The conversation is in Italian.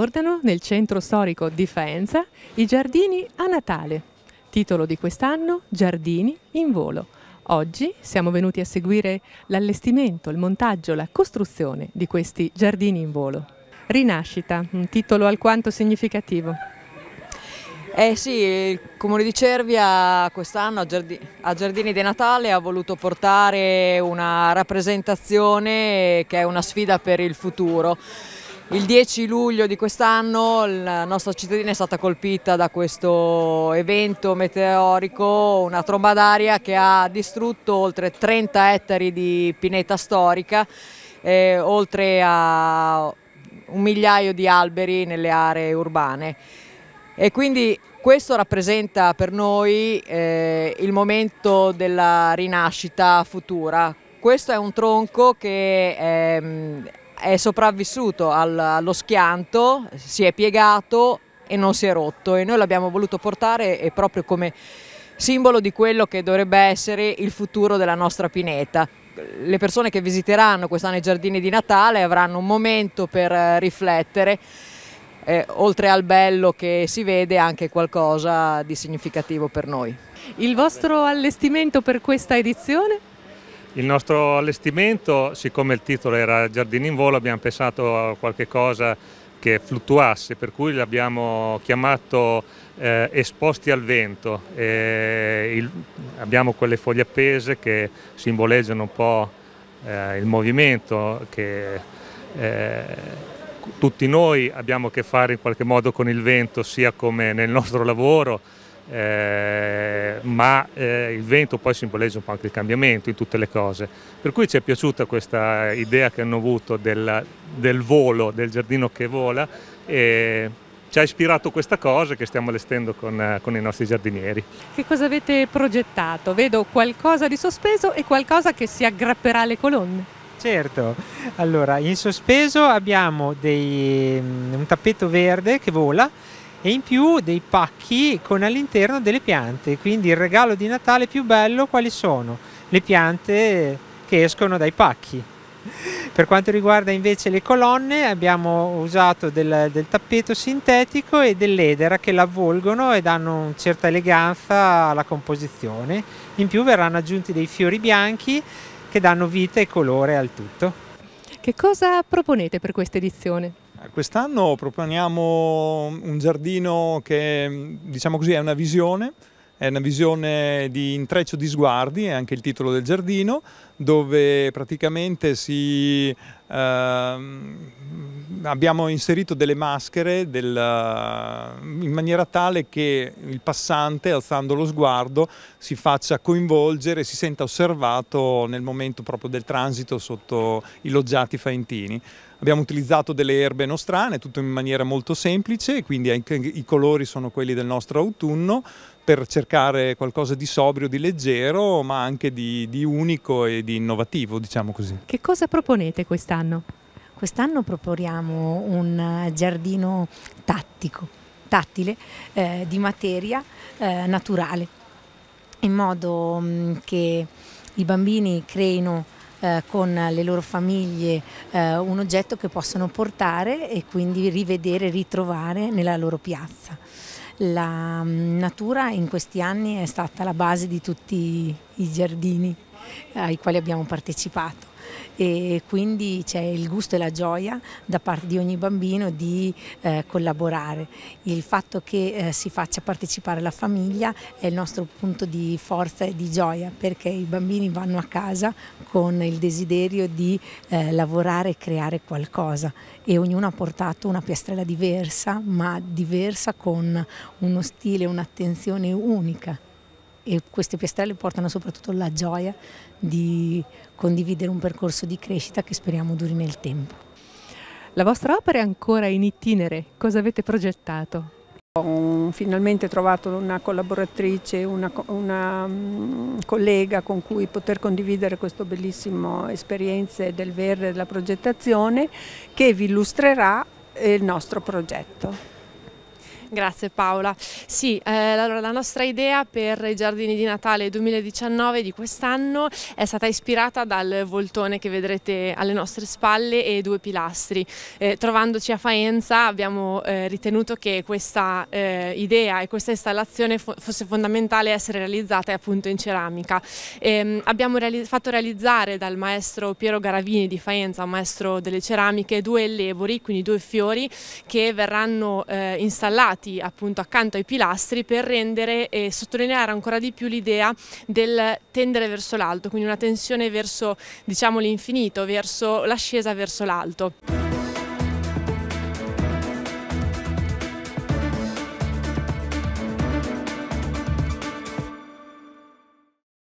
ritornano nel centro storico di Faenza i giardini a Natale. Titolo di quest'anno Giardini in volo. Oggi siamo venuti a seguire l'allestimento, il montaggio, la costruzione di questi giardini in volo. Rinascita, un titolo alquanto significativo. Eh sì, il Comune di Cervia quest'anno a, Giardini di Natale ha voluto portare una rappresentazione che è una sfida per il futuro. Il 10 luglio di quest'anno la nostra cittadina è stata colpita da questo evento meteorico, una tromba d'aria che ha distrutto oltre 30 ettari di pineta storica, eh, oltre a un migliaio di alberi nelle aree urbane. E quindi questo rappresenta per noi eh, il momento della rinascita futura. Questo è un tronco che... Ehm, è sopravvissuto al, allo schianto, si è piegato e non si è rotto e noi l'abbiamo voluto portare proprio come simbolo di quello che dovrebbe essere il futuro della nostra pineta. Le persone che visiteranno quest'anno i giardini di Natale avranno un momento per eh, riflettere, eh, oltre al bello che si vede anche qualcosa di significativo per noi. Il vostro allestimento per questa edizione? Il nostro allestimento, siccome il titolo era Giardini in volo, abbiamo pensato a qualche cosa che fluttuasse, per cui l'abbiamo chiamato eh, Esposti al vento. Il, abbiamo quelle foglie appese che simboleggiano un po' eh, il movimento che eh, tutti noi abbiamo a che fare in qualche modo con il vento, sia come nel nostro lavoro, eh, ma eh, il vento poi simboleggia un po' anche il cambiamento in tutte le cose. Per cui ci è piaciuta questa idea che hanno avuto del, del volo, del giardino che vola e ci ha ispirato questa cosa che stiamo allestendo con, con, i nostri giardinieri. Che cosa avete progettato? Vedo qualcosa di sospeso e qualcosa che si aggrapperà alle colonne. Certo, allora in sospeso abbiamo dei, mm, un tappeto verde che vola e in più dei pacchi con all'interno delle piante. Quindi il regalo di Natale più bello quali sono? Le piante che escono dai pacchi. Per quanto riguarda invece le colonne abbiamo usato del, del tappeto sintetico e dell'edera che l'avvolgono e danno una certa eleganza alla composizione. In più verranno aggiunti dei fiori bianchi che danno vita e colore al tutto. Che cosa proponete per questa edizione? Quest'anno proponiamo un giardino che diciamo così, è una visione, è una visione di intreccio di sguardi, è anche il titolo del giardino, dove praticamente si, eh, abbiamo inserito delle maschere del, in maniera tale che il passante, alzando lo sguardo, si faccia coinvolgere, si senta osservato nel momento proprio del transito sotto i loggiati faentini. Abbiamo utilizzato delle erbe nostrane, tutto in maniera molto semplice, quindi anche i colori sono quelli del nostro autunno per cercare qualcosa di sobrio, di leggero, ma anche di, di unico e di innovativo, diciamo così. Che cosa proponete quest'anno? Quest'anno proporiamo un eh, giardino tattico, tattile, eh, di materia eh, naturale, in modo mm, che i bambini creino eh, con le loro famiglie eh, un oggetto che possono portare e quindi rivedere, ritrovare nella loro piazza. La mm, natura in questi anni è stata la base di tutti i giardini ai quali abbiamo partecipato e quindi c'è il gusto e la gioia da parte di ogni bambino di eh, collaborare. Il fatto che eh, si faccia partecipare la famiglia è il nostro punto di forza e di gioia perché i bambini vanno a casa con il desiderio di eh, lavorare e creare qualcosa e ognuno ha portato una piastrella diversa ma diversa con uno stile, un'attenzione unica e queste piastrelle portano soprattutto la gioia di condividere un percorso di crescita che speriamo duri nel tempo. La vostra opera è ancora in itinere, cosa avete progettato? Ho finalmente trovato una collaboratrice, una, una mm, collega con cui poter condividere queste bellissime esperienze del verde e della progettazione che vi illustrerà eh, il nostro progetto. Grazie Paola. Sì, eh, allora la nostra idea per i giardini di Natale 2019 di quest'anno è stata ispirata dal voltone che vedrete alle nostre spalle e due pilastri. Eh, trovandoci a Faenza abbiamo eh, ritenuto che questa eh, idea e questa installazione fo fosse fondamentale essere realizzata eh, appunto in ceramica. Ehm, abbiamo reali fatto realizzare dal maestro Piero Garavini di Faenza, maestro delle ceramiche, due elebori, quindi due fiori che verranno eh, installati collocati appunto accanto ai pilastri per rendere e sottolineare ancora di più l'idea del tendere verso l'alto, quindi una tensione verso diciamo l'infinito, verso l'ascesa verso l'alto.